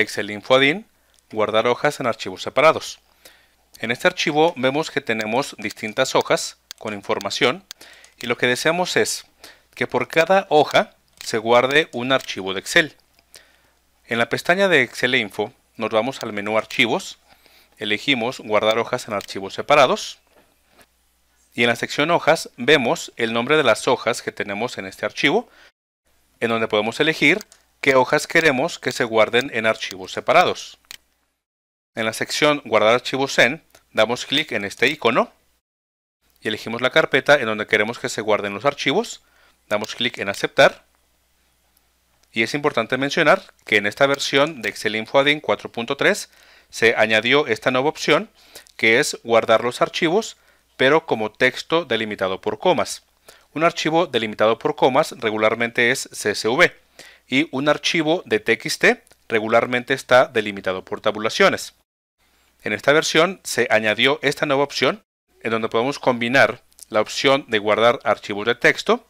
Excel InfoAdin, guardar hojas en archivos separados. En este archivo vemos que tenemos distintas hojas con información y lo que deseamos es que por cada hoja se guarde un archivo de Excel. En la pestaña de Excel Info nos vamos al menú Archivos, elegimos Guardar hojas en archivos separados y en la sección Hojas vemos el nombre de las hojas que tenemos en este archivo, en donde podemos elegir qué hojas queremos que se guarden en archivos separados. En la sección Guardar archivos en, damos clic en este icono y elegimos la carpeta en donde queremos que se guarden los archivos. Damos clic en Aceptar. Y es importante mencionar que en esta versión de Excel InfoADIN 4.3 se añadió esta nueva opción que es guardar los archivos pero como texto delimitado por comas. Un archivo delimitado por comas regularmente es CSV y un archivo de txt regularmente está delimitado por tabulaciones. En esta versión se añadió esta nueva opción en donde podemos combinar la opción de guardar archivos de texto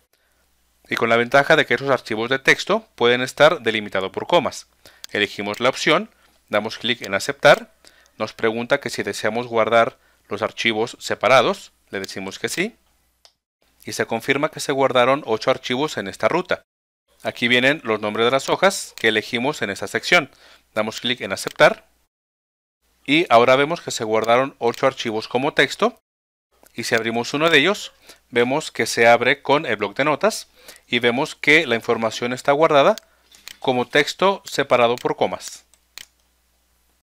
y con la ventaja de que esos archivos de texto pueden estar delimitados por comas. Elegimos la opción, damos clic en aceptar, nos pregunta que si deseamos guardar los archivos separados, le decimos que sí, y se confirma que se guardaron 8 archivos en esta ruta. Aquí vienen los nombres de las hojas que elegimos en esta sección. Damos clic en aceptar. Y ahora vemos que se guardaron 8 archivos como texto. Y si abrimos uno de ellos, vemos que se abre con el bloc de notas. Y vemos que la información está guardada como texto separado por comas.